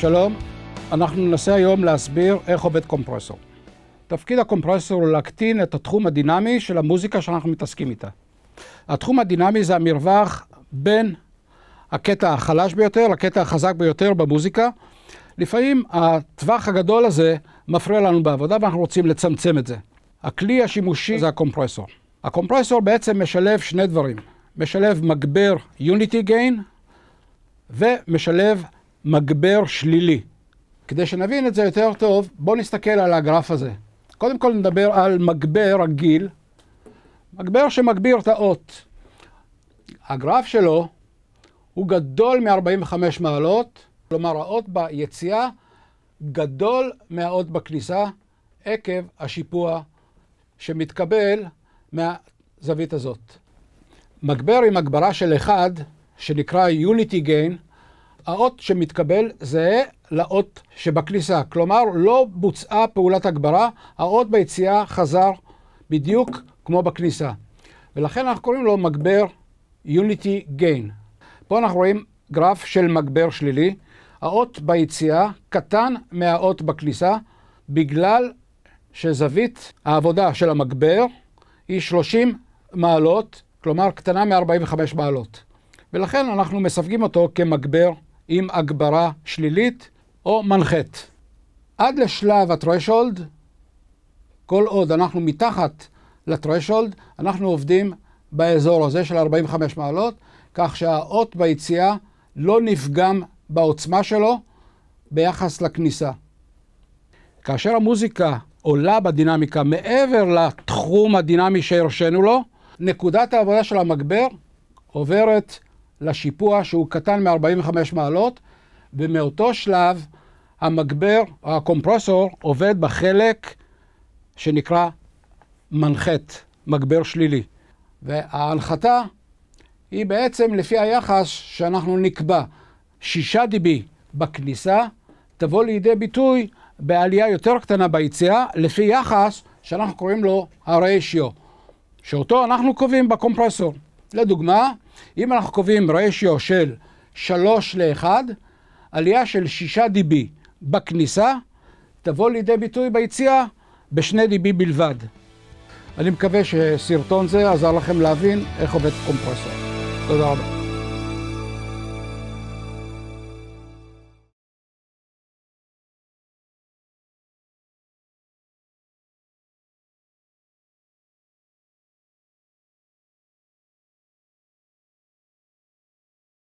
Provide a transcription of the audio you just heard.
שלום, אנחנו ננסה היום להסביר איך עובד קומפרסור. תפקיד הקומפרסור הוא להקטין את התחום הדינמי של המוזיקה שאנחנו מתעסקים איתה. התחום הדינמי זה המרווח בין הקטע החלש ביותר לקטע החזק ביותר במוזיקה. לפעמים הטווח הגדול הזה מפריע לנו בעבודה ואנחנו רוצים לצמצם את זה. הכלי השימושי זה הקומפרסור. הקומפרסור בעצם משלב שני דברים. משלב מגבר יוניטי גיין ומשלב מגבר שלילי. כדי שנבין את זה יותר טוב, בואו נסתכל על הגרף הזה. קודם כל נדבר על מגבר רגיל, מגבר שמגביר את האות. הגרף שלו הוא גדול מ-45 מעלות, כלומר האות ביציאה גדול מהאות בכניסה עקב השיפוע שמתקבל מהזווית הזאת. מגבר עם הגברה של 1, שנקרא Unity Gain, האות שמתקבל זה לאות שבכניסה, כלומר לא בוצעה פעולת הגברה, האות ביציאה חזר בדיוק כמו בכניסה. ולכן אנחנו קוראים לו מגבר Unity Gain. פה אנחנו רואים גרף של מגבר שלילי, האות ביציאה קטן מהאות בכניסה, בגלל שזווית העבודה של המגבר היא 30 מעלות, כלומר קטנה מ-45 מעלות. ולכן אנחנו מסווגים אותו כמגבר עם הגברה שלילית או מנחת. עד לשלב ה-threshold, כל עוד אנחנו מתחת ל-threshold, אנחנו עובדים באזור הזה של 45 מעלות, כך שהאות ביציאה לא נפגם בעוצמה שלו ביחס לכניסה. כאשר המוזיקה עולה בדינמיקה מעבר לתחום הדינמי שהרשינו לו, נקודת העבודה של המגבר עוברת לשיפוע שהוא קטן מ-45 מעלות, ומאותו שלב המגבר, הקומפרסור, עובד בחלק שנקרא מנחת, מגבר שלילי. וההנחתה היא בעצם לפי היחס שאנחנו נקבע. 6 dB בכניסה תבוא לידי ביטוי בעלייה יותר קטנה ביציאה, לפי יחס שאנחנו קוראים לו הריישיו, שאותו אנחנו קובעים בקומפרסור. לדוגמה, אם אנחנו קובעים רשיו של 3 ל-1, עלייה של 6 dB בכניסה תבוא לידי ביטוי ביציאה ב-2 dB בלבד. אני מקווה שסרטון זה עזר לכם להבין איך עובד קומפרסור. תודה רבה.